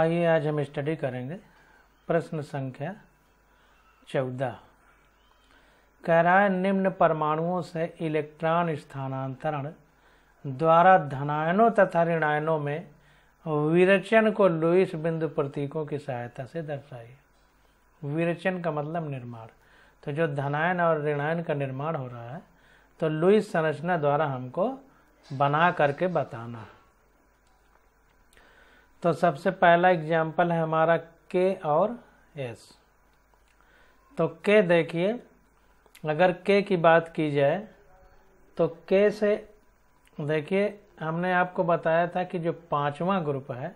आइए आज हम स्टडी करेंगे प्रश्न संख्या चौदह कह रहा है निम्न परमाणुओं से इलेक्ट्रॉन स्थानांतरण द्वारा धनायनों तथा ऋणायनों में विरचन को लुइस बिंदु प्रतीकों की सहायता से दर्शाइए विरचन का मतलब निर्माण तो जो धनायन और ऋणायन का निर्माण हो रहा है तो लुइस संरचना द्वारा हमको बना करके बताना है तो सबसे पहला एग्जाम्पल है हमारा के और एस तो के देखिए अगर के की बात की जाए तो के से देखिए हमने आपको बताया था कि जो पांचवा ग्रुप है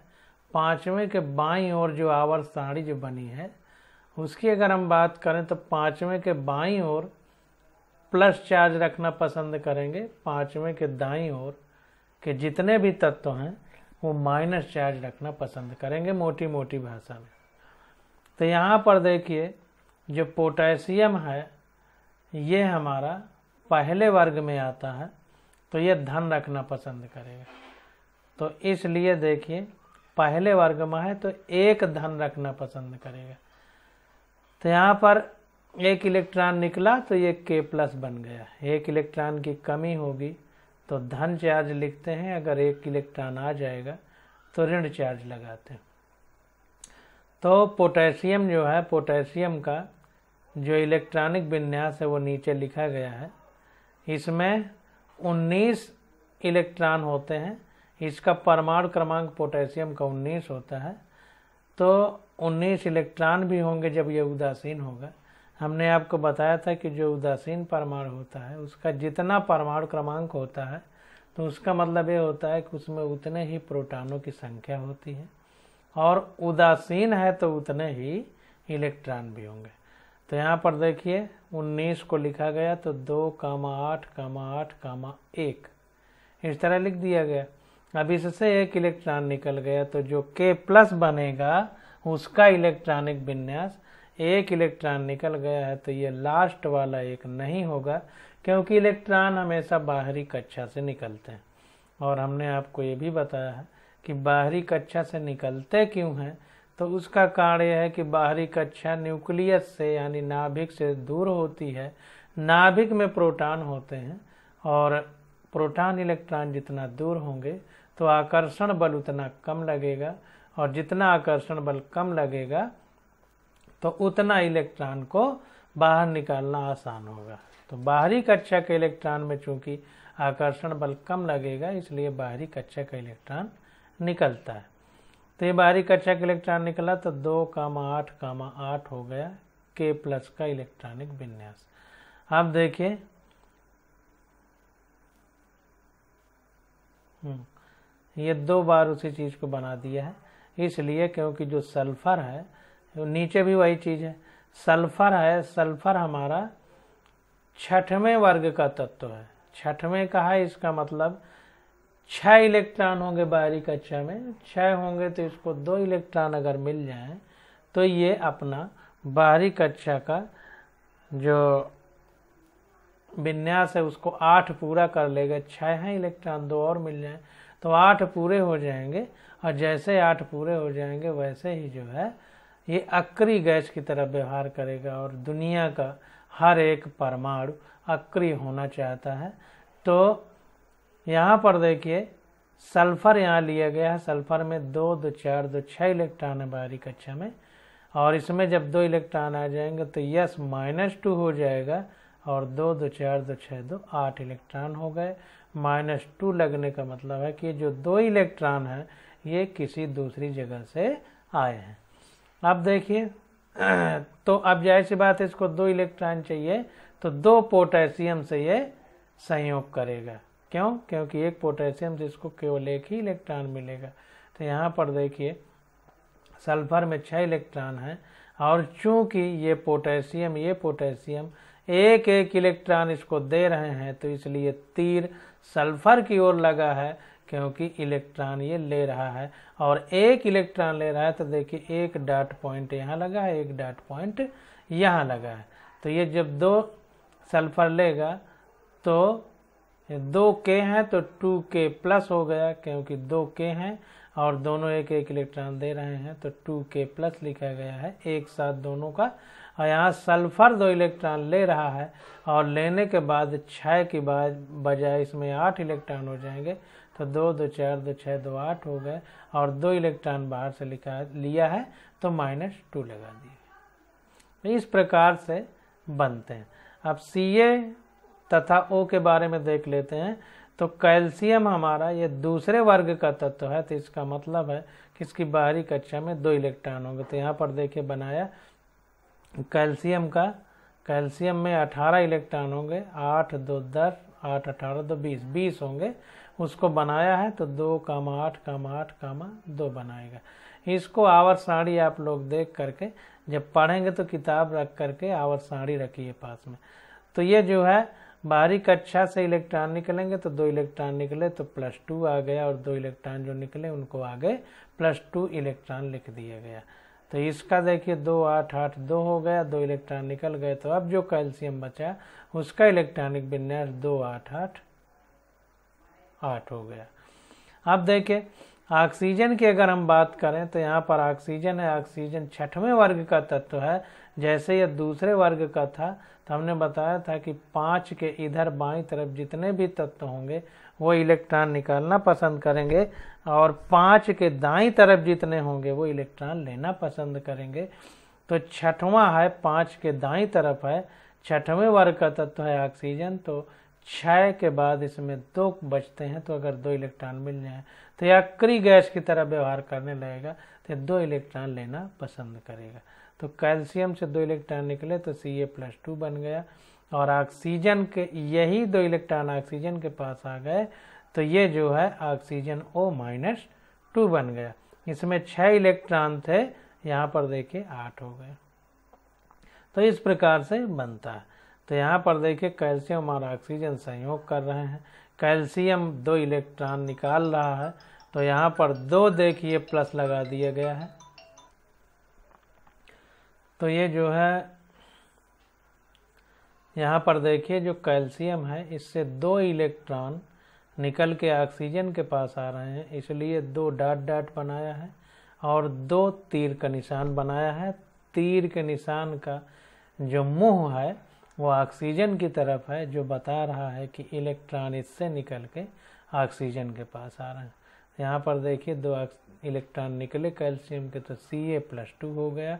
पांचवें के बाईं ओर जो आवर साड़ी जो बनी है उसकी अगर हम बात करें तो पांचवें के बाईं ओर प्लस चार्ज रखना पसंद करेंगे पांचवें के दाईं ओर के जितने भी तत्व हैं वो माइनस चार्ज रखना पसंद करेंगे मोटी मोटी भाषा में तो यहाँ पर देखिए जो पोटेशियम है ये हमारा पहले वर्ग में आता है तो ये धन रखना पसंद करेगा तो इसलिए देखिए पहले वर्ग में है तो एक धन रखना पसंद करेगा तो यहाँ पर एक इलेक्ट्रॉन निकला तो ये के प्लस बन गया एक इलेक्ट्रॉन की कमी होगी तो धन चार्ज लिखते हैं अगर एक इलेक्ट्रॉन आ जाएगा तो ऋण चार्ज लगाते हैं तो पोटेशियम जो है पोटेशियम का जो इलेक्ट्रॉनिक विन्यास है वो नीचे लिखा गया है इसमें 19 इलेक्ट्रॉन होते हैं इसका परमाणु क्रमांक पोटेशियम का 19 होता है तो 19 इलेक्ट्रॉन भी होंगे जब ये उदासीन होगा हमने आपको बताया था कि जो उदासीन परमाणु होता है उसका जितना परमाणु क्रमांक होता है तो उसका मतलब ये होता है कि उसमें उतने ही प्रोटॉनों की संख्या होती है और उदासीन है तो उतने ही इलेक्ट्रॉन भी होंगे तो यहाँ पर देखिए 19 को लिखा गया तो दो कामा आठ कामा आठ कामा एक इस तरह लिख दिया गया अब इससे एक इलेक्ट्रॉन निकल गया तो जो के प्लस बनेगा उसका इलेक्ट्रॉनिक विन्यास एक इलेक्ट्रॉन निकल गया है तो ये लास्ट वाला एक नहीं होगा क्योंकि इलेक्ट्रॉन हमेशा बाहरी कक्षा से निकलते हैं और हमने आपको ये भी बताया है कि बाहरी कक्षा से निकलते क्यों हैं तो उसका कारण यह है कि बाहरी कक्षा न्यूक्लियस से यानी नाभिक से दूर होती है नाभिक में प्रोटॉन होते हैं और प्रोटॉन इलेक्ट्रॉन जितना दूर होंगे तो आकर्षण बल उतना कम लगेगा और जितना आकर्षण बल कम लगेगा तो उतना इलेक्ट्रॉन को बाहर निकालना आसान होगा तो बाहरी कक्षा के इलेक्ट्रॉन में चूंकि आकर्षण बल कम लगेगा इसलिए बाहरी कक्षा का इलेक्ट्रॉन निकलता है तो ये बाहरी कक्षा का इलेक्ट्रॉन निकला तो दो कामा आठ कामा आठ हो गया के प्लस का इलेक्ट्रॉनिक विन्यास आप देखिए हम्म, ये दो बार उसी चीज़ को बना दिया है इसलिए क्योंकि जो सल्फर है तो नीचे भी वही चीज़ है सल्फर है सल्फर हमारा छठवें वर्ग का तत्व है छठवें का है इसका मतलब छ इलेक्ट्रॉन होंगे बाहरी कक्षा में छः होंगे तो इसको दो इलेक्ट्रॉन अगर मिल जाए तो ये अपना बाहरी कक्षा का जो विन्यास है उसको आठ पूरा कर लेगा छ हैं इलेक्ट्रॉन दो और मिल जाए तो आठ पूरे हो जाएंगे और जैसे आठ पूरे हो जाएंगे वैसे ही जो है ये अक्री गैस की तरह व्यवहार करेगा और दुनिया का हर एक परमाणु अक्री होना चाहता है तो यहाँ पर देखिए सल्फर यहाँ लिया गया है सल्फर में दो दो चार दो छः इलेक्ट्रॉन है बाहरी कक्षा में और इसमें जब दो इलेक्ट्रॉन आ जाएंगे तो यस माइनस टू हो जाएगा और दो दो चार दो छः दो आठ इलेक्ट्रॉन हो गए माइनस टू लगने का मतलब है कि जो दो इलेक्ट्रॉन हैं ये किसी दूसरी जगह से आए हैं अब देखिए तो अब जाहिर सी बात है इसको दो इलेक्ट्रॉन चाहिए तो दो पोटेशियम से ये संयोग करेगा क्यों क्योंकि एक पोटेशियम से इसको केवल एक ही इलेक्ट्रॉन मिलेगा तो यहाँ पर देखिए सल्फर में छः इलेक्ट्रॉन हैं और चूंकि ये पोटेशियम ये पोटेशियम एक एक इलेक्ट्रॉन इसको दे रहे हैं तो इसलिए तीर सल्फर की ओर लगा है क्योंकि इलेक्ट्रॉन ये ले रहा है और एक इलेक्ट्रॉन ले रहा है तो देखिए एक डॉट पॉइंट यहाँ लगा है एक डॉट पॉइंट यहाँ लगा है तो ये जब दो सल्फर लेगा तो दो के हैं तो टू के प्लस हो गया क्योंकि दो के हैं और दोनों एक एक इलेक्ट्रॉन दे रहे हैं तो टू के प्लस लिखा गया है एक साथ दोनों का और यहाँ सल्फर दो इलेक्ट्रॉन ले रहा है और लेने के बाद छः के बाद बजाय इसमें आठ इलेक्ट्रॉन हो जाएंगे तो दो दो चार दो छः दो आठ हो गए और दो इलेक्ट्रॉन बाहर से लिखा लिया है तो माइनस टू लगा दिए इस प्रकार से बनते हैं अब सी ए तथा ओ के बारे में देख लेते हैं तो कैल्शियम हमारा ये दूसरे वर्ग का तत्व है तो इसका मतलब है कि इसकी बाहरी कक्षा में दो इलेक्ट्रॉन होंगे तो यहाँ पर देखिए बनाया कैल्शियम का कैल्शियम में अठारह इलेक्ट्रॉन होंगे आठ दो दस आठ अठारह दो बीस बीस होंगे उसको बनाया है तो दो कामा आठ काम आठ कामा दो बनाएगा इसको आवर साड़ी आप लोग देख करके जब पढ़ेंगे तो किताब रख करके आवर साड़ी रखिए पास में तो ये जो है बाहरी कक्षा से इलेक्ट्रॉन निकलेंगे तो दो इलेक्ट्रॉन निकले तो प्लस टू आ गया और दो इलेक्ट्रॉन जो निकले उनको आगे प्लस टू इलेक्ट्रॉन लिख दिया गया तो इसका देखिए दो आठ आठ दो हो गया दो इलेक्ट्रॉन निकल गए तो अब जो कैल्शियम बचा उसका इलेक्ट्रॉनिक विन्यास दो आठ आठ आठ हो गया अब देखें ऑक्सीजन की अगर हम बात करें तो यहाँ पर ऑक्सीजन है ऑक्सीजन छठवें वर्ग का तत्व है जैसे यह दूसरे वर्ग का था तो हमने बताया था कि पाँच के इधर बाई तरफ जितने भी तत्व होंगे वो इलेक्ट्रॉन निकालना पसंद करेंगे और पाँच के दाई तरफ जितने होंगे वो इलेक्ट्रॉन लेना पसंद करेंगे तो छठवां है पाँच के दाई तरफ है छठवें वर्ग का तत्व है ऑक्सीजन तो क्षय के बाद इसमें दो बचते हैं तो अगर दो इलेक्ट्रॉन मिल जाए तो यह अक्री गैस की तरह व्यवहार करने लगेगा तो दो इलेक्ट्रॉन लेना पसंद करेगा तो कैल्शियम से दो इलेक्ट्रॉन निकले तो सी ए प्लस टू बन गया और ऑक्सीजन के यही दो इलेक्ट्रॉन ऑक्सीजन के पास आ गए तो ये जो है ऑक्सीजन ओ माइनस टू बन गया इसमें छः इलेक्ट्रॉन थे यहाँ पर देखिए आठ हो गए तो इस प्रकार से बनता है तो यहाँ पर देखिए कैल्शियम और ऑक्सीजन संयोग कर रहे हैं कैल्शियम दो इलेक्ट्रॉन निकाल रहा है तो यहाँ पर दो देखिए प्लस लगा दिया गया है तो ये जो है यहाँ पर देखिए जो कैल्शियम है इससे दो इलेक्ट्रॉन निकल के ऑक्सीजन के पास आ रहे हैं इसलिए दो डॉट डॉट बनाया है और दो तीर का निशान बनाया है तीर के निशान का जो मुंह है वो ऑक्सीजन की तरफ है जो बता रहा है कि इलेक्ट्रॉन इससे निकल के ऑक्सीजन के पास आ रहे हैं यहाँ पर देखिए दो इलेक्ट्रॉन निकले कैल्शियम के तो सी ए प्लस टू हो गया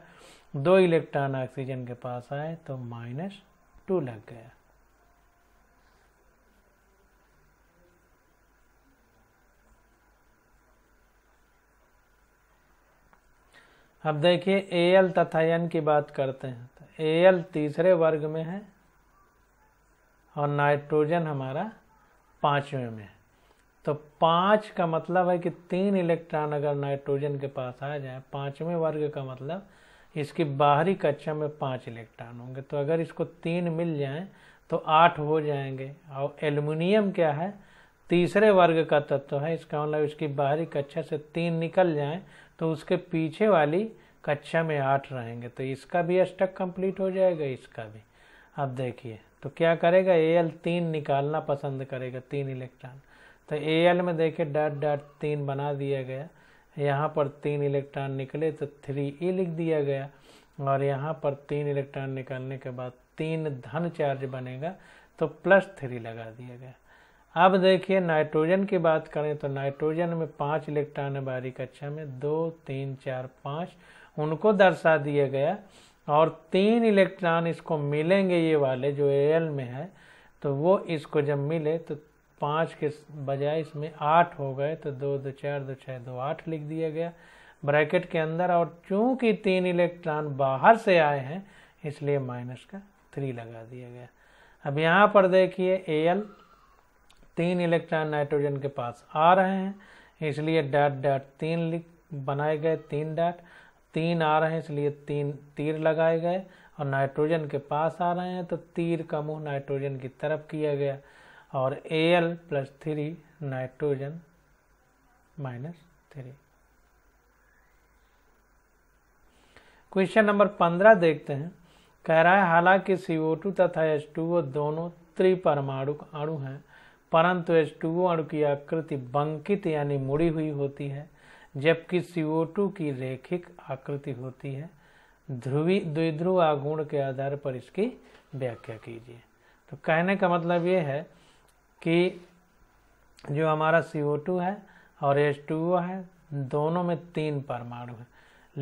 दो इलेक्ट्रॉन ऑक्सीजन के पास आए तो माइनस टू लग गया अब देखिए ए एल तथा एन की बात करते हैं एल तीसरे वर्ग में है और नाइट्रोजन हमारा पाँचवें में है तो पाँच का मतलब है कि तीन इलेक्ट्रॉन अगर नाइट्रोजन के पास आ जाए पाँचवें वर्ग का मतलब इसकी बाहरी कक्षा में पाँच इलेक्ट्रॉन होंगे तो अगर इसको तीन मिल जाए तो आठ हो जाएंगे और एल्युमिनियम क्या है तीसरे वर्ग का तत्व है इसका मतलब इसकी बाहरी कक्षा से तीन निकल जाए तो उसके पीछे वाली कक्षा में आठ रहेंगे तो इसका भी स्टक कंप्लीट हो जाएगा इसका भी अब देखिए तो क्या करेगा ए एल तीन निकालना पसंद करेगा तीन इलेक्ट्रॉन तो ए एल में देखिए डॉट डॉट तीन बना दिया गया यहाँ पर तीन इलेक्ट्रॉन निकले तो थ्री ई e लिख दिया गया और यहाँ पर तीन इलेक्ट्रॉन निकालने के बाद तीन धन चार्ज बनेगा तो प्लस थ्री लगा दिया गया अब देखिए नाइट्रोजन की बात करें तो नाइट्रोजन में पाँच इलेक्ट्रॉन है बारी कक्षा में दो तीन चार पाँच उनको दर्शा दिया गया और तीन इलेक्ट्रॉन इसको मिलेंगे ये वाले जो एल में है तो वो इसको जब मिले तो पाँच के बजाय इसमें आठ हो गए तो दो दो चार दो छः दो आठ लिख दिया गया ब्रैकेट के अंदर और चूंकि तीन इलेक्ट्रॉन बाहर से आए हैं इसलिए माइनस का थ्री लगा दिया गया अब यहाँ पर देखिए एल तीन इलेक्ट्रॉन नाइट्रोजन के पास आ रहे हैं इसलिए डॉट डॉट तीन लिख बनाए गए तीन डॉट तीन आ रहे हैं इसलिए तीन तीर लगाए गए और नाइट्रोजन के पास आ रहे हैं तो तीर का मुंह नाइट्रोजन की तरफ किया गया और A L plus three nitrogen minus three question number पंद्रह देखते हैं कह रहा है हालांकि CO2 तथा H2O दोनों त्रिपरमाणु अणु हैं परंतु H2O अणु की आकृति बंकित यानी मुड़ी हुई होती है जबकि CO2 की रेखिक आकृति होती है ध्रुवी द्विध्रुव आगुण के आधार पर इसकी व्याख्या कीजिए तो कहने का मतलब ये है कि जो हमारा CO2 है और H2O है दोनों में तीन परमाणु हैं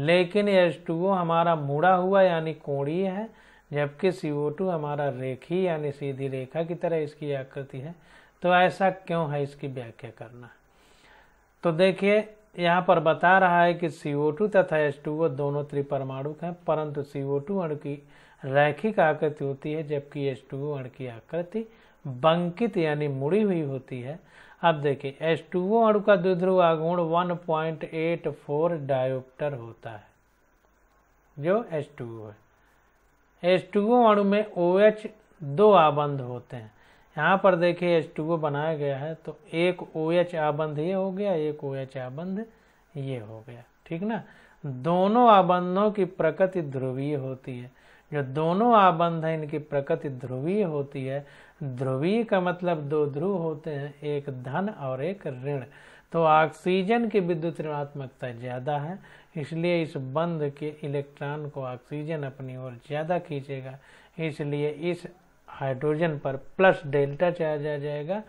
लेकिन H2O हमारा मुड़ा हुआ यानी कोणीय है जबकि CO2 हमारा रेखी यानी सीधी रेखा की तरह इसकी आकृति है तो ऐसा क्यों है इसकी व्याख्या करना तो देखिए यहाँ पर बता रहा है कि CO2 तथा H2O दोनों त्रिपरमाणु हैं परंतु CO2 अणु की रैखिक आकृति होती है जबकि H2O अणु की आकृति बंकित यानी मुड़ी हुई होती है अब देखिए H2O अणु का द्विध्रुव आगुण 1.84 डायोप्टर होता है जो H2O है H2O अणु में OH दो आबंध होते हैं यहाँ पर देखिए एच टू ओ बनाया गया है तो एक ओ एच आबंध ये हो गया एक ओ एच आबंध ये हो गया ठीक ना दोनों आबंधों की प्रकृति ध्रुवीय होती है जो दोनों आबंध है इनकी प्रकृति ध्रुवीय होती है ध्रुवीय का मतलब दो ध्रुव होते हैं एक धन और एक ऋण तो ऑक्सीजन की विद्युत ऋणात्मकता ज़्यादा है इसलिए इस बंध के इलेक्ट्रॉन को ऑक्सीजन अपनी ओर ज़्यादा खींचेगा इसलिए इस हाइड्रोजन पर प्लस डेल्टा चार्ज आ जाएगा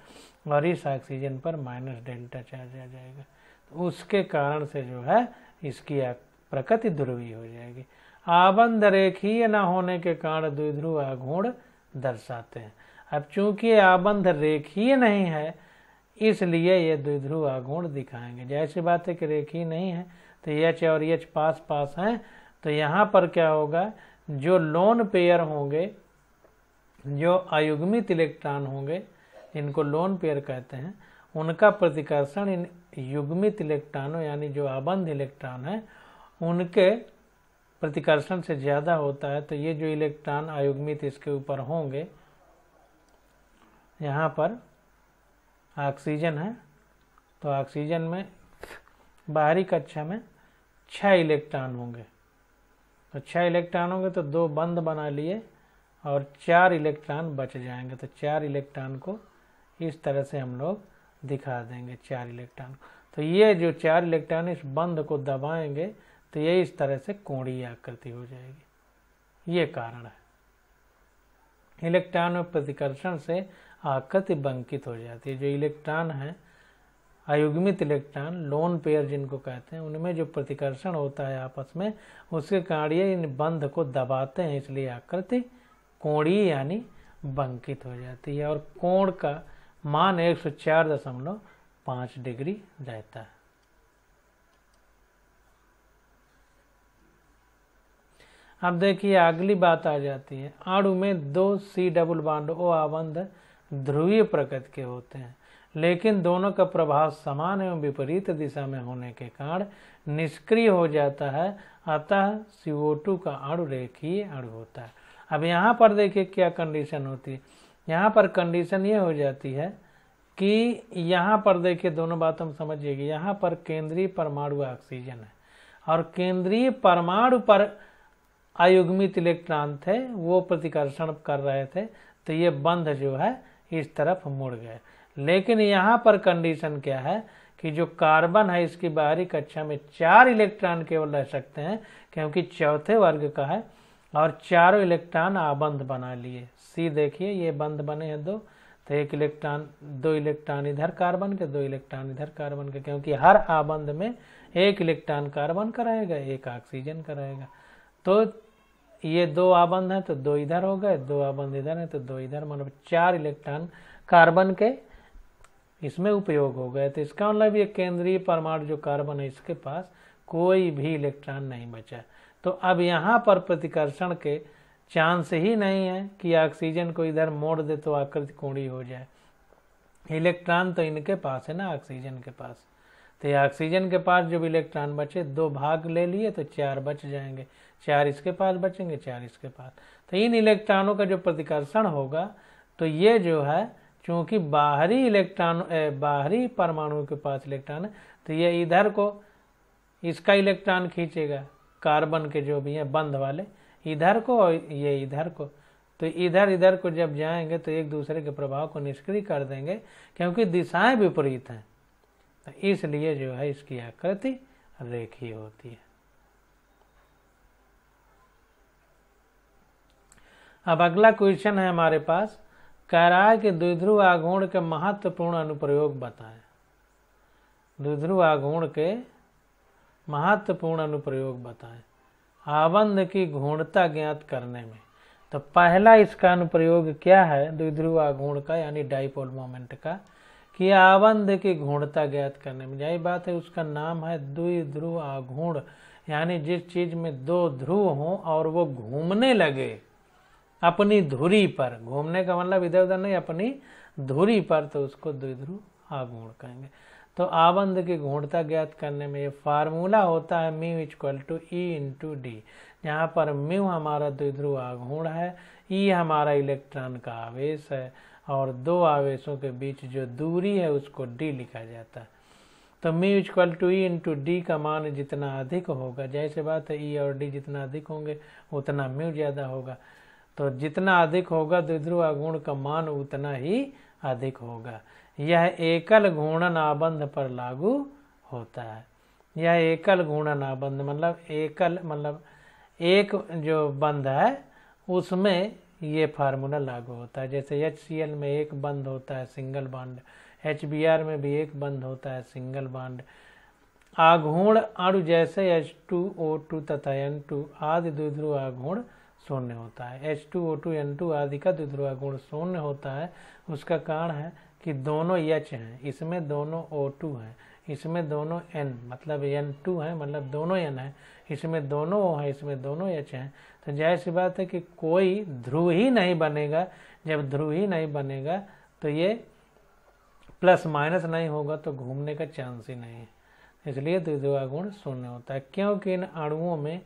और इस ऑक्सीजन पर माइनस डेल्टा चार्ज आ जाएगा तो उसके कारण से जो है इसकी प्रकृति ध्रुवी हो जाएगी आबंध रेखीय न होने के कारण द्विध्रुव आघूर्ण दर्शाते हैं अब चूंकि आबंध रेखीय नहीं है इसलिए ये द्विध्रुव आघूर्ण दिखाएंगे जैसी बात है कि रेखीय नहीं है तो यच और यच पास पास हैं तो यहाँ पर क्या होगा जो लोन पेयर होंगे जो अयुग्मित इलेक्ट्रॉन होंगे जिनको लोन पेयर कहते हैं उनका प्रतिकर्षण इन युग्मित इलेक्ट्रॉनों यानी जो आबंध इलेक्ट्रॉन है उनके प्रतिकर्षण से ज़्यादा होता है तो ये जो इलेक्ट्रॉन आयुग्मित तो इसके ऊपर होंगे यहाँ पर ऑक्सीजन है तो ऑक्सीजन में बाहरी कक्षा में छः इलेक्ट्रॉन होंगे तो छः इलेक्ट्रॉन होंगे तो दो बंद बना लिए और चार इलेक्ट्रॉन बच जाएंगे तो चार इलेक्ट्रॉन को इस तरह से हम लोग दिखा देंगे चार इलेक्ट्रॉन तो ये जो चार इलेक्ट्रॉन इस बंध को दबाएंगे तो ये इस तरह से कोणीय आकृति हो जाएगी ये कारण है इलेक्ट्रॉन में प्रतिकर्षण से आकृति बंकित हो जाती है जो इलेक्ट्रॉन है अयुग्मित इलेक्ट्रॉन लोन पेयर जिनको कहते हैं उनमें जो प्रतिकर्षण होता है आपस में उसके कारण ये इन बंध को दबाते हैं इसलिए आकृति कोणी यानी बंकित हो जाती है और कोण का मान पांच डिग्री रहता है अब देखिए अगली बात आ जाती है अणु में दो सी डबल बांड ओ आबंध ध्रुवीय प्रकृति के होते हैं लेकिन दोनों का प्रभाव समान एवं विपरीत दिशा में होने के कारण निष्क्रिय हो जाता है अतः CO2 का अणु रेखीय अणु होता है अब यहाँ पर देखिए क्या कंडीशन होती है यहाँ पर कंडीशन ये हो जाती है कि यहाँ पर देखिए दोनों बात हम समझिएगा यहाँ पर केंद्रीय परमाणु ऑक्सीजन है और केंद्रीय परमाणु पर अयुग्मित इलेक्ट्रॉन थे वो प्रतिकर्षण कर रहे थे तो ये बंध जो है इस तरफ मुड़ गए लेकिन यहाँ पर कंडीशन क्या है कि जो कार्बन है इसकी बाहरी कक्षा में चार इलेक्ट्रॉन केवल रह सकते हैं क्योंकि चौथे वर्ग का है और चारों इलेक्ट्रॉन आबंध बना लिए सी देखिए ये बंध बने हैं दो तो एक इलेक्ट्रॉन दो इलेक्ट्रॉन इधर कार्बन के दो इलेक्ट्रॉन इधर कार्बन के क्योंकि हर आबंध में एक इलेक्ट्रॉन कार्बन का रहेगा एक ऑक्सीजन का रहेगा तो ये दो आबंध हैं तो दो इधर हो गए दो आबंध इधर हैं तो दो इधर मतलब चार इलेक्ट्रॉन कार्बन के इसमें उपयोग हो गए तो इसका मतलब ये केंद्रीय परमाणु जो कार्बन है इसके पास कोई भी इलेक्ट्रॉन नहीं बचा तो अब यहाँ पर प्रतिकर्षण के चांस ही नहीं है कि ऑक्सीजन को इधर मोड़ दे तो आकृति कोड़ी हो जाए इलेक्ट्रॉन तो इनके पास है ना ऑक्सीजन के पास तो ऑक्सीजन के पास जो इलेक्ट्रॉन बचे दो भाग ले लिए तो चार बच जाएंगे चार इसके पास बचेंगे चार इसके पास तो इन इलेक्ट्रॉनों का जो प्रतिकर्षण होगा तो ये जो है चूंकि बाहरी इलेक्ट्रॉन बाहरी परमाणु के पास इलेक्ट्रॉन है तो ये इधर को इसका इलेक्ट्रॉन खींचेगा कार्बन के जो भी हैं बंद वाले इधर को और ये इधर को तो इधर इधर को जब जाएंगे तो एक दूसरे के प्रभाव को निष्क्रिय कर देंगे क्योंकि दिशाएं विपरीत हैं तो इसलिए जो है इसकी आकृति रेखी होती है अब अगला क्वेश्चन है हमारे पास कराय के द्विध्रुव आघूर्ण के महत्वपूर्ण अनुप्रयोग बताएं द्विध्रुव आघूर्ण के महत्वपूर्ण अनुप्रयोग बताएं आबंध की घूणता ज्ञात करने में तो पहला इसका अनुप्रयोग क्या है द्विध्रुव आघूर्ण का यानी डाइपोल मोमेंट का कि आबंध की घूणता ज्ञात करने में यही बात है उसका नाम है द्विध्रुव आघूर्ण यानी जिस चीज में दो ध्रुव हो और वो घूमने लगे अपनी धुरी पर घूमने का मतलब इधर उधर नहीं अपनी धुरी पर तो उसको द्विध्रुव आघूर्ण कहेंगे तो आबंध की गुणता ज्ञात करने में ये फार्मूला होता है mu equal to E into D यहाँ पर म्यू हमारा द्विध्रुव आघूर्ण है ई e हमारा इलेक्ट्रॉन का आवेश है और दो आवेशों के बीच जो दूरी है उसको डी लिखा जाता है तो mu equal to E into D का मान जितना अधिक होगा जैसे बात है ई e और डी जितना अधिक होंगे उतना म्यू ज़्यादा होगा तो जितना अधिक होगा द्विध्रुव आगुण का मान उतना ही अधिक होगा यह एकल आबंध पर लागू होता है यह एकल आबंध मतलब एकल मतलब एक जो बंध है उसमें ये फार्मूला लागू होता है जैसे एच में एक बंद होता है सिंगल बांड एच में भी एक बंद होता है सिंगल बांड आघूर्ण अणु जैसे एच टू ओ टू तथा एन टू आदि द्विध्रुव आघूर्ण शून्य होता है H two O two N two आदि का द्विध्रुव आघूर्ण शून्य होता है उसका कारण है कि दोनों एच हैं इसमें दोनों ओ टू हैं इसमें दोनों एन मतलब एन टू है मतलब दोनों एन है इसमें दोनों ओ है इसमें दोनों एच हैं तो जाहिर सी बात है कि कोई ध्रुव ही नहीं बनेगा जब ध्रुव ही नहीं बनेगा तो ये प्लस माइनस नहीं होगा तो घूमने का चांस ही नहीं है इसलिए द्विध्रुवा गुण शून्य होता है क्योंकि इन अणुओं में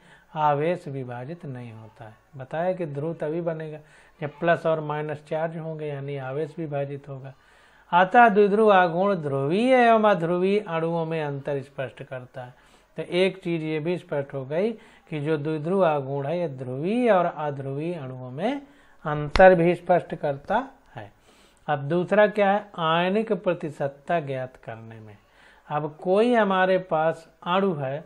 आवेश विभाजित नहीं होता है बताया कि ध्रुव तभी बनेगा जब प्लस और माइनस चार्ज होंगे यानी आवेश विभाजित होगा आता द्विध्रुव आगुण ध्रुवीय एवं अध्रुवी अणुओं में अंतर स्पष्ट करता है तो एक चीज ये भी स्पष्ट हो गई कि जो द्विध्रुव आगुण है यह ध्रुवीय और अध्रुवीय अणुओं में अंतर भी स्पष्ट करता है अब दूसरा क्या है आयनिक प्रतिशतता ज्ञात करने में अब कोई हमारे पास अणु है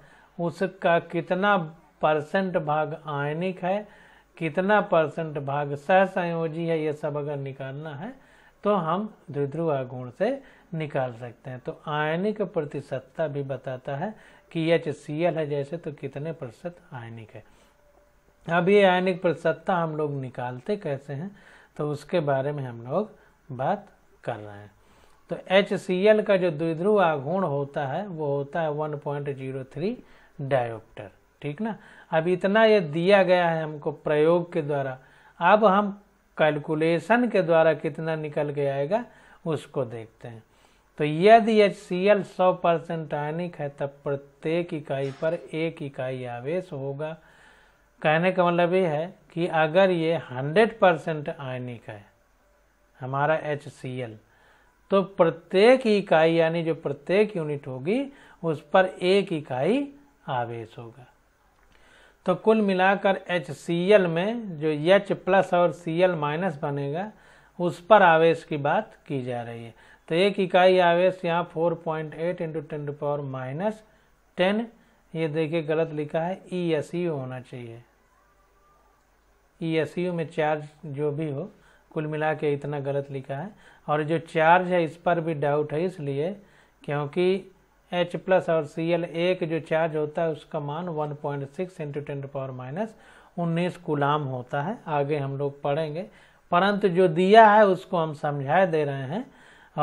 उसका कितना परसेंट भाग आयनिक है कितना परसेंट भाग सहसंयोजी है ये सब अगर निकालना है तो हम द्विध्रुव आगुण से निकाल सकते हैं तो आयनिक प्रतिशतता भी बताता है कि एच सी एल है जैसे तो कितने प्रतिशत आयनिक है अब ये आयनिक प्रतिशतता हम लोग निकालते कैसे हैं तो उसके बारे में हम लोग बात कर रहे हैं तो एच सी एल का जो द्विध्रुव आगुण होता है वो होता है 1.03 डायोप्टर ठीक ना अब इतना ये दिया गया है हमको प्रयोग के द्वारा अब हम कैलकुलेशन के द्वारा कितना निकल के आएगा उसको देखते हैं तो यदि एच सी एल सौ परसेंट आयनिक है तब प्रत्येक इकाई पर एक इकाई आवेश होगा कहने का मतलब ये है कि अगर ये हंड्रेड परसेंट आयनिक है हमारा एच सी एल तो प्रत्येक इकाई यानी जो प्रत्येक यूनिट होगी उस पर एक इकाई आवेश होगा तो कुल मिलाकर एच में जो एच प्लस और सी एल माइनस बनेगा उस पर आवेश की बात की जा रही है तो एक इकाई आवेश यहाँ 4.8 point eight into ten power minus ten ये देखिए गलत लिखा है ई एस यू होना चाहिए ई एस यू में चार्ज जो भी हो कुल मिला के इतना गलत लिखा है और जो चार्ज है इस पर भी डाउट है इसलिए क्योंकि एच प्लस और सी एल एक जो चार्ज होता है उसका मान 1.6 point six into ten power minus उन्नीस गुलाम होता है आगे हम लोग पढ़ेंगे परंतु जो दिया है उसको हम समझा दे रहे हैं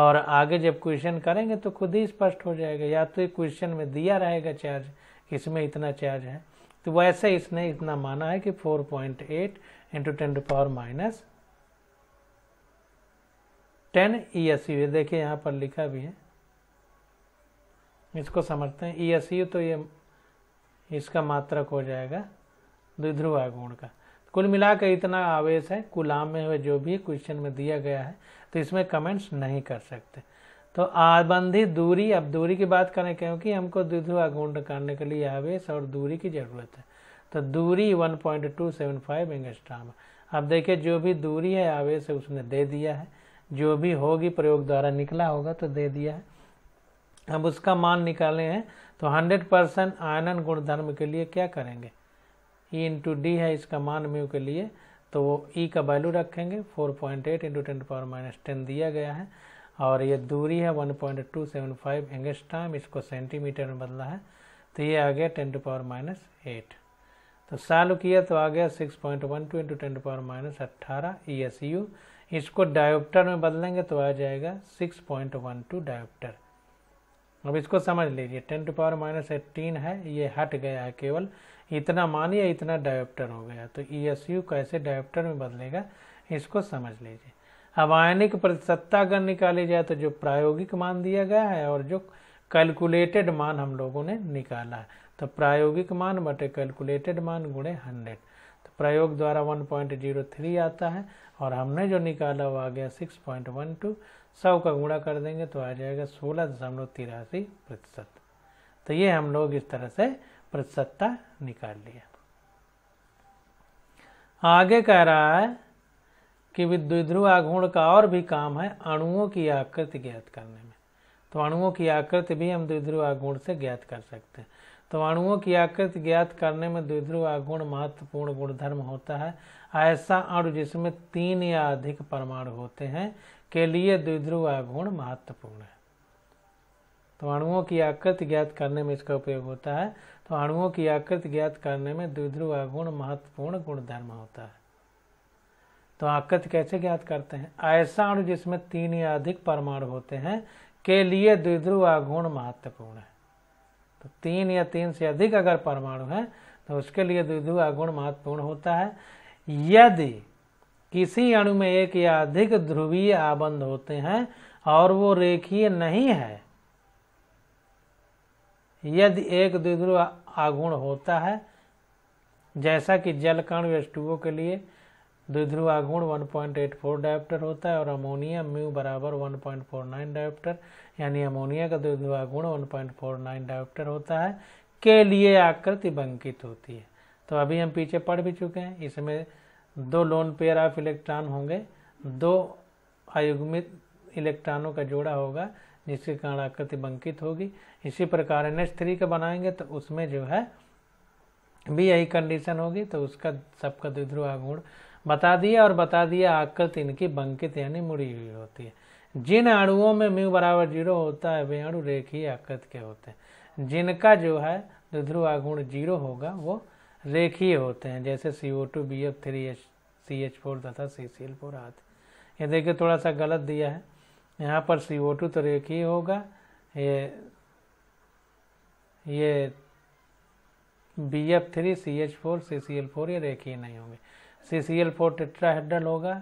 और आगे जब क्वेश्चन करेंगे तो खुद ही स्पष्ट हो जाएगा या तो क्वेश्चन में दिया रहेगा चार्ज इसमें इतना चार्ज है तो वैसे इसने इतना माना है कि 4.8 point eight into ten power minus ten E S देखिए यहाँ पर लिखा भी है इसको समझते हैं ई एस यू तो ये इसका मात्रक हो जाएगा द्विध्रुव आगुण का कुल मिलाकर इतना आवेश है कुलाम में हुए जो भी क्वेश्चन में दिया गया है तो इसमें कमेंट्स नहीं कर सकते तो आबंधित दूरी अब दूरी की बात करें क्योंकि हमको द्विध्रुव आगुण करने के लिए आवेश और दूरी की ज़रूरत है तो दूरी 1.275 एंगस्ट्राम अब देखिए जो भी दूरी है आवेश है उसने दे दिया है जो भी होगी प्रयोग द्वारा निकला होगा तो दे दिया है हम उसका मान निकाले हैं तो 100 परसेंट आयनन गुणधर्म के लिए क्या करेंगे ई इंटू डी है इसका मान म्यू के लिए तो वो ई e का वैल्यू रखेंगे 4.8 point eight into ten power minus ten दिया गया है और ये दूरी है 1.275 point two seven five angstrom time इसको सेंटीमीटर में बदला है तो ये आ गया ten to power minus eight तो साल किया तो आ गया six point one two into ten power minus अट्ठारह ई एस यू इसको डायोप्टर में बदलेंगे तो आ जाएगा six point one two dioptre अब इसको समझ लीजिए ten to power minus eighteen है ये हट गया है केवल इतना मानिए इतना डायोप्टर हो गया तो ई एस यू कैसे डायोप्टर में बदलेगा इसको समझ लीजिए अब आयनिक प्रतिशतता अगर निकाली जाए तो जो प्रायोगिक मान दिया गया है और जो कैलकुलेटेड मान हम लोगों ने निकाला है तो प्रायोगिक मान बटे कैलकुलेटेड मान गुणे हंड्रेड तो प्रयोग द्वारा 1.03 आता है और हमने जो निकाला वो आ गया 6.12 सौ का गुणा कर देंगे तो आ जाएगा सोलह दशमलव तिरासी प्रतिशत तो ये हम लोग इस तरह से प्रतिशतता निकाल लिया आगे कह रहा है कि विद्युध्रुव आघूर्ण का और भी काम है अणुओं की आकृति ज्ञात करने में तो अणुओं की आकृति भी हम द्विध्रुव आघूर्ण से ज्ञात कर सकते हैं तो अणुओं की आकृति ज्ञात करने में द्विध्रुव आघूर्ण महत्वपूर्ण गुणधर्म होता है ऐसा अणु जिसमें तीन या अधिक परमाणु होते हैं के लिए द्विध्रुव आघूर्ण महत्वपूर्ण है तो अणुओं की आकृति ज्ञात करने में इसका उपयोग होता है तो अणुओं की आकृति ज्ञात करने में द्विध्रुव आघूर्ण महत्वपूर्ण गुणधर्म होता है तो आकृति कैसे ज्ञात करते हैं ऐसा अणु जिसमें तीन या अधिक परमाणु होते हैं के लिए द्विध्रुव आगुण महत्वपूर्ण है तो तीन या तीन से अधिक अगर परमाणु है तो उसके लिए द्विध्रुव आघूर्ण महत्वपूर्ण होता है यदि किसी अणु में एक या अधिक ध्रुवीय आबंध होते हैं और वो रेखीय नहीं है यदि एक द्विध्रुव आगुण होता है जैसा कि जल कण वेस्टुओं के लिए द्विध्रुव आगुण 1.84 डायप्टर होता है और अमोनिया म्यू बराबर 1.49 डायप्टर यानी अमोनिया का द्विध्रुव आगुण 1.49 डायोप्टर होता है के लिए आकृति बंकित होती है तो अभी हम पीछे पढ़ भी चुके हैं इसमें दो लोन पेयर ऑफ इलेक्ट्रॉन होंगे दो आयुग्मित इलेक्ट्रॉनों का जोड़ा होगा जिसके कारण आकृति बंकित होगी इसी प्रकार एन एच थ्री का बनाएंगे तो उसमें जो है भी यही कंडीशन होगी तो उसका सबका द्विध्रुव आगुण बता दिया और बता दिया आकृति इनकी बंकित यानी मुड़ी हुई होती है जिन अणुओं में म्यू बराबर जीरो होता है वे अणु रेखीय आकृति के होते हैं जिनका जो है द्विध्रुव आगुण जीरो होगा वो रेखीय होते हैं जैसे C O two B F three H C H four तथा सी सी एल फोर आदि ये देखिए थोड़ा सा गलत दिया है यहाँ पर सी ओ टू तो रेखीय होगा ये ये B F three C H four C C L four ये रेखीय नहीं होंगे C C L four tetrahedral होगा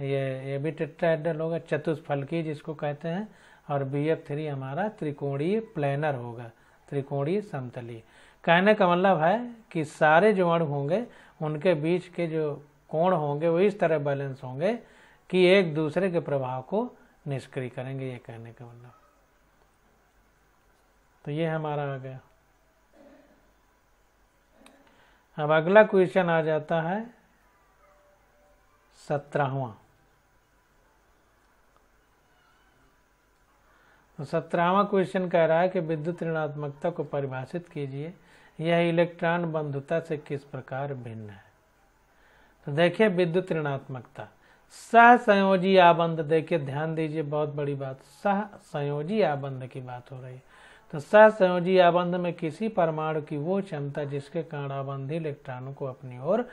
ये ये भी टिट्रा हेडल होगा चतुष्फलकी जिसको कहते हैं और बी एफ थ्री हमारा त्रिकोणीय प्लेनर होगा त्रिकोणीय समतलीय कहने का मतलब है कि सारे जो अणु होंगे उनके बीच के जो कोण होंगे वो इस तरह बैलेंस होंगे कि एक दूसरे के प्रभाव को निष्क्रिय करेंगे ये कहने का मतलब तो ये हमारा आ गया अब अगला क्वेश्चन आ जाता है सत्रहवा तो सत्रहवा क्वेश्चन कह रहा है कि विद्युत ऋणात्मकता को परिभाषित कीजिए यह इलेक्ट्रॉन बंधुता से किस प्रकार भिन्न है तो देखिए विद्युत ऋणात्मकता सह संयोजी आबंध देखिए ध्यान दीजिए बहुत बड़ी बात सह संयोजी आबंध की बात हो रही है तो सह संयोजी आबंध में किसी परमाणु की वो क्षमता जिसके कारण आबंधी इलेक्ट्रॉनों को अपनी ओर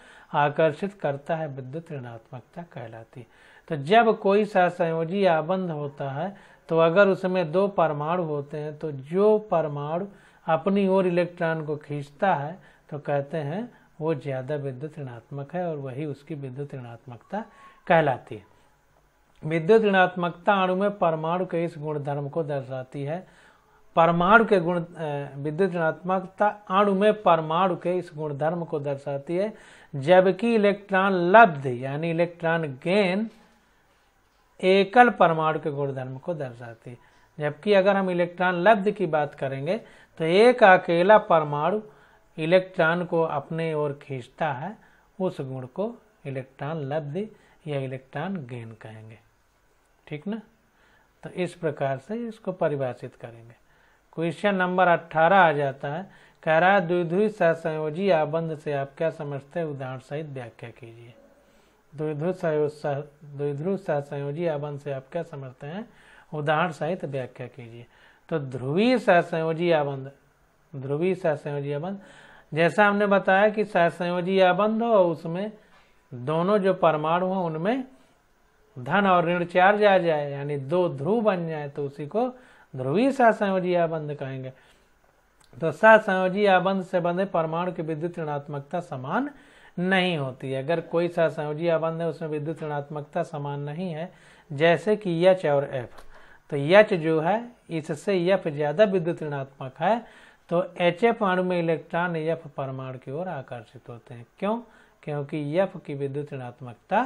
आकर्षित करता है विद्युत ऋणात्मकता कहलाती है तो जब कोई सह संयोजी आबंध होता है तो अगर उसमें दो परमाणु होते हैं तो जो परमाणु अपनी ओर इलेक्ट्रॉन को खींचता है तो कहते हैं वो ज़्यादा विद्युत ऋणात्मक है और वही उसकी विद्युत ऋणात्मकता कहलाती है विद्युत ऋणात्मकता अणु में परमाणु के इस गुणधर्म को दर्शाती है परमाणु के गुण विद्युत ऋणात्मकता अणु में परमाणु के इस गुणधर्म को दर्शाती है जबकि इलेक्ट्रॉन लब्ध यानी इलेक्ट्रॉन गेन एकल परमाणु के गुणधर्म को दर्शाती है जबकि अगर हम इलेक्ट्रॉन लब्ध की बात करेंगे तो एक अकेला परमाणु इलेक्ट्रॉन को अपने ओर खींचता है उस गुण को इलेक्ट्रॉन लब्ध या इलेक्ट्रॉन गेन कहेंगे ठीक ना तो इस प्रकार से इसको परिभाषित करेंगे क्वेश्चन नंबर 18 आ जाता है कह रहा है द्विध्रुवी सहसंयोजी आबंध से आप क्या समझते हैं उदाहरण सहित व्याख्या कीजिए द्विध्रुव सहयोग द्विध्रुव सहसंयोजी आबंध से आप क्या समझते हैं उदाहरण सहित व्याख्या कीजिए तो ध्रुवी सहसंयोजी आबंध ध्रुवी सहसंयोजी आबंध जैसा हमने बताया कि सहसंयोजी आबंध हो उसमें दोनों जो परमाणु हो उनमें धन और ऋण चार्ज आ जाए यानी दो ध्रुव बन जाए तो उसी को ध्रुवी सहसंयोजी आबंध कहेंगे तो सहसंयोजी आबंध से बंधे परमाणु की विद्युत ऋणात्मकता समान नहीं होती है अगर कोई सहसंयोजी आबंध है उसमें विद्युत ऋणात्मकता समान नहीं है जैसे कि यच और एफ तो यच जो है इससे यफ ज्यादा विद्युत ऋणात्मक है तो एच अणु में इलेक्ट्रॉन यफ परमाणु की ओर आकर्षित होते हैं क्यों क्योंकि यफ की विद्युत ऋणात्मकता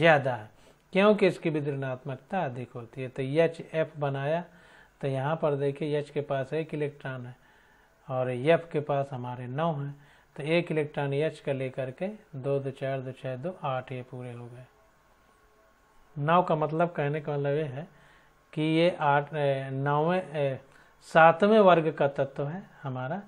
ज्यादा है क्योंकि इसकी विद्युत ऋणात्मकता अधिक होती है तो यच एफ बनाया तो यहाँ पर देखिए यच के पास एक इलेक्ट्रॉन है और यफ के पास हमारे नौ हैं तो एक इलेक्ट्रॉन यच का लेकर के दो दो चार दो छः दो आठ ये पूरे हो गए नौ का मतलब कहने का मतलब ये है कि ये आठ नौवें सातवें वर्ग का तत्व है हमारा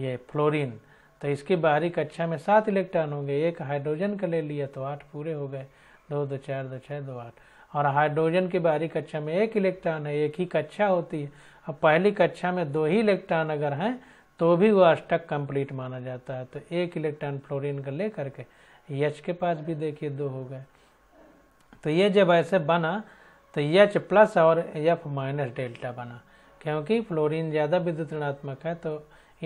ये फ्लोरीन तो इसकी बाहरी कक्षा में सात इलेक्ट्रॉन होंगे एक हाइड्रोजन का ले लिया तो आठ पूरे हो गए दो दो चार दो छः दो आठ और हाइड्रोजन की बाहरी कक्षा में एक इलेक्ट्रॉन है एक ही कक्षा होती है और पहली कक्षा में दो ही इलेक्ट्रॉन अगर हैं तो भी वो अष्टक कंप्लीट माना जाता है तो एक इलेक्ट्रॉन फ्लोरीन का लेकर के यच के पास भी देखिए दो हो गए तो ये जब ऐसे बना तो एच प्लस और एफ माइनस डेल्टा बना क्योंकि फ्लोरीन ज़्यादा विद्युत ऋणात्मक है तो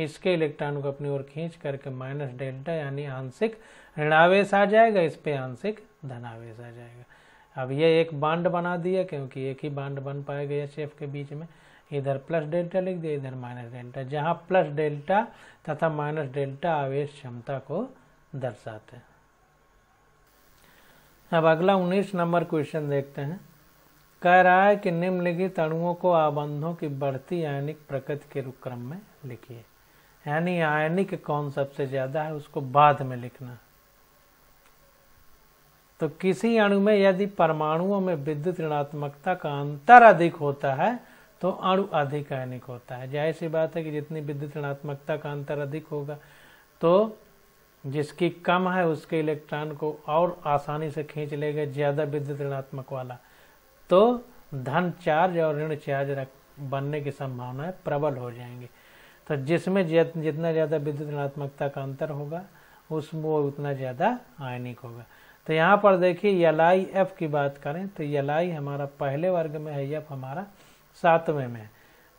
इसके इलेक्ट्रॉन को अपनी ओर खींच करके माइनस डेल्टा यानी आंशिक ऋणावेश आ जाएगा इस पर आंशिक धनावेश आ जाएगा अब ये एक बांड बना दिया क्योंकि एक ही बांड बन पाएगा एच एफ के बीच में इधर प्लस डेल्टा लिख दिया इधर माइनस डेल्टा जहाँ प्लस डेल्टा तथा माइनस डेल्टा आवेश क्षमता को दर्शाते हैं अब अगला 19 नंबर क्वेश्चन देखते हैं कह रहा है कि निम्नलिखित अणुओं को आबंधों की बढ़ती आयनिक प्रकृति के क्रम में लिखिए यानी आयनिक कौन सबसे ज्यादा है उसको बाद में लिखना तो किसी अणु में यदि परमाणुओं में विद्युत ऋणात्मकता का अंतर अधिक होता है तो अणु अधिक आयनिक होता है जाहिर सी बात है कि जितनी विद्युत ऋणात्मकता का अंतर अधिक होगा तो जिसकी कम है उसके इलेक्ट्रॉन को और आसानी से खींच लेगा ज्यादा विद्युत ऋणात्मक वाला तो धन चार्ज और ऋण चार्ज बनने की संभावनाएं प्रबल हो जाएंगे तो जिसमें जितना ज़्यादा विद्युत ऋणात्मकता का अंतर होगा उसमें वो उतना ज़्यादा आयनिक होगा तो यहाँ पर देखिए यल आई एफ की बात करें तो यल आई हमारा पहले वर्ग में है एफ हमारा सातवें में है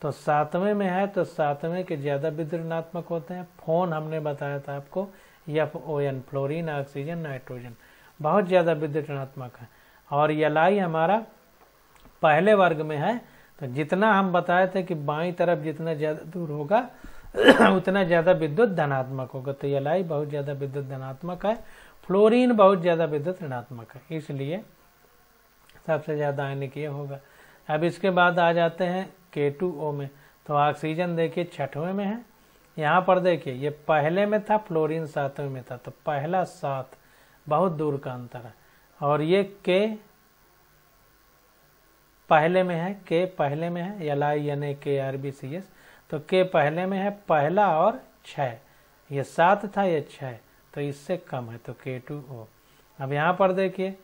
तो सातवें में है तो सातवें के ज़्यादा विद्युत ऋणात्मक होते हैं फोन हमने बताया था आपको F O N fluorine oxygen nitrogen बहुत ज़्यादा विद्युत ऋणात्मक है और यल आई हमारा पहले वर्ग में है तो जितना हम बताए थे कि बाई तरफ जितना ज़्यादा दूर होगा उतना ज़्यादा विद्युत धनात्मक होगा तो यलाई बहुत ज़्यादा विद्युत धनात्मक है फ्लोरीन बहुत ज़्यादा विद्युत ऋणात्मक है इसलिए सबसे ज़्यादा आयनिक ये होगा अब इसके बाद आ जाते हैं के टू ओ में तो ऑक्सीजन देखिए छठवें में है यहाँ पर देखिए ये पहले में था फ्लोरीन सातवें में था तो पहला सात बहुत दूर का अंतर है और ये के पहले में है के पहले में है एल आई एन ए के आर बी सी एस तो के पहले में है पहला और छः ये सात था ये छः तो इससे कम है तो के टू ओ अब यहाँ पर देखिए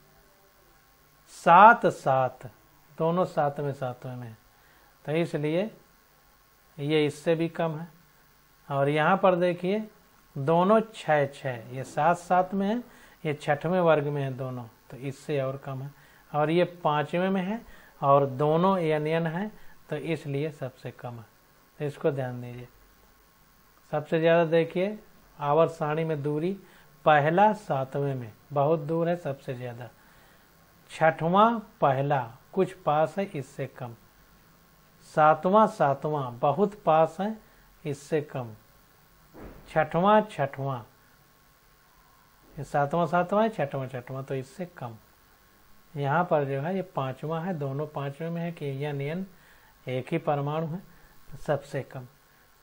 सात सात दोनों सात में सातवें में है तो इसलिए ये इससे भी कम है और यहाँ पर देखिए दोनों छः छः ये सात सात में है ये छठवें वर्ग में है दोनों तो इससे और कम है और ये पाँचवें में है और दोनों एन एन है तो इसलिए सबसे कम है तो इसको ध्यान दीजिए सबसे ज़्यादा देखिए आवर सारणी में दूरी पहला सातवें में बहुत दूर है सबसे ज़्यादा छठवां पहला कुछ पास है इससे कम सातवां सातवां बहुत पास है इससे कम छठवां छठवां सातवां सातवां है छठवां छठवां तो इससे कम यहाँ पर जो है ये पांचवा है दोनों पांचवें में है कि यन यन एक ही परमाणु है सबसे कम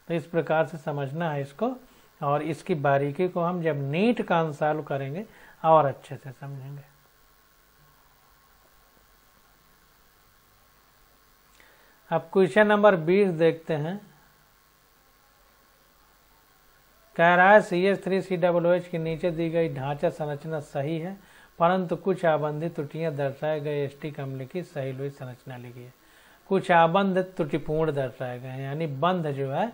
तो इस प्रकार से समझना है इसको और इसकी बारीकी को हम जब नीट का करेंगे और अच्छे से समझेंगे अब क्वेश्चन नंबर 20 देखते हैं कह रहा है C S three C W H के नीचे दी गई ढांचा संरचना सही है परंतु कुछ आबंधी त्रुटियां दर्शाए गए टी अम्ल की सही लोई संरचना लिखी है कुछ आबंध त्रुटिपूर्ण दर्शाए गए हैं यानी बंध जो है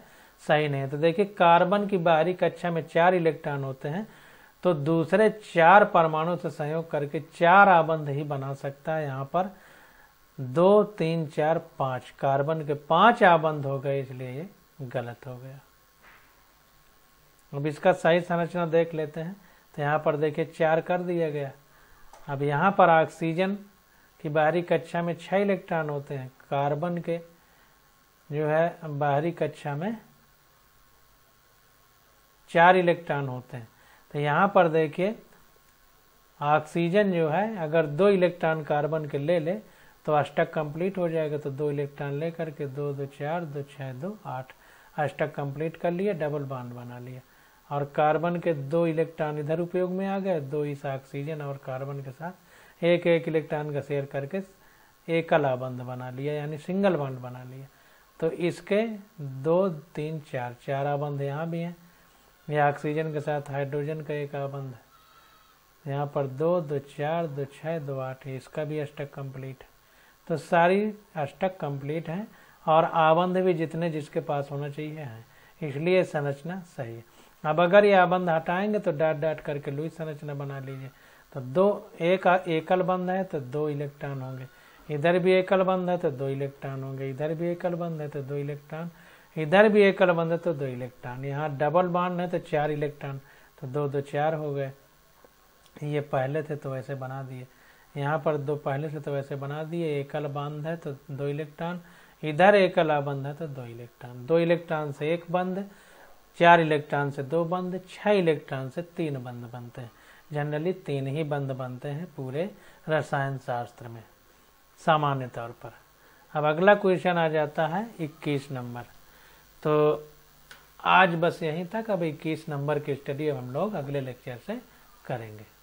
सही नहीं है तो देखिए कार्बन की बाहरी कक्षा में चार इलेक्ट्रॉन होते हैं तो दूसरे चार परमाणु से संयोग करके चार आबंध ही बना सकता है यहाँ पर दो तीन चार पांच कार्बन के पांच आबंध हो गए इसलिए ये गलत हो गया अब इसका सही संरचना देख लेते हैं तो यहाँ पर देखिए चार कर दिया गया अब यहाँ पर ऑक्सीजन की बाहरी कक्षा में छः इलेक्ट्रॉन होते हैं कार्बन के जो है बाहरी कक्षा में चार इलेक्ट्रॉन होते हैं तो यहाँ पर देखिए ऑक्सीजन जो है अगर दो इलेक्ट्रॉन कार्बन के ले ले तो अष्टक कंप्लीट हो जाएगा तो दो इलेक्ट्रॉन ले करके दो दो चार दो छः दो आठ अष्टक कंप्लीट कर लिए डबल बांड बना लिया और कार्बन के दो इलेक्ट्रॉन इधर उपयोग में आ गए दो इस ऑक्सीजन और कार्बन के साथ एक एक इलेक्ट्रॉन का शेयर करके एकला बंध बना लिया यानी सिंगल बंध बना लिया तो इसके दो तीन चार चार आबंध यहाँ भी हैं ये ऑक्सीजन के साथ हाइड्रोजन का एक आबंध है यहाँ पर दो दो चार दो छः दो आठ इसका भी अष्टक कंप्लीट है तो सारी अष्टक कंप्लीट है और आबंध भी जितने जिसके पास होना चाहिए हैं इसलिए संरचना सही है अब अगर ये आबंध हटाएंगे तो डाट डाट करके लुई संरचना बना लीजिए तो दो एक एकल बंध है तो दो इलेक्ट्रॉन होंगे इधर भी एकल बंध है तो दो इलेक्ट्रॉन होंगे इधर भी एकल बंध है तो दो इलेक्ट्रॉन इधर भी एकल बंध है तो दो इलेक्ट्रॉन यहाँ डबल बांध है तो चार इलेक्ट्रॉन तो दो दो चार हो गए ये पहले थे तो वैसे बना दिए यहाँ पर दो पहले से तो वैसे बना दिए एकल बंध है तो दो इलेक्ट्रॉन इधर एकल आबंध है तो दो इलेक्ट्रॉन दो इलेक्ट्रॉन से एक बंध चार इलेक्ट्रॉन से दो बंद छह इलेक्ट्रॉन से तीन बंद बनते हैं जनरली तीन ही बंद बनते हैं पूरे रसायन शास्त्र में सामान्य तौर पर अब अगला क्वेश्चन आ जाता है 21 नंबर तो आज बस यहीं तक अब 21 नंबर की स्टडी हम लोग अगले लेक्चर से करेंगे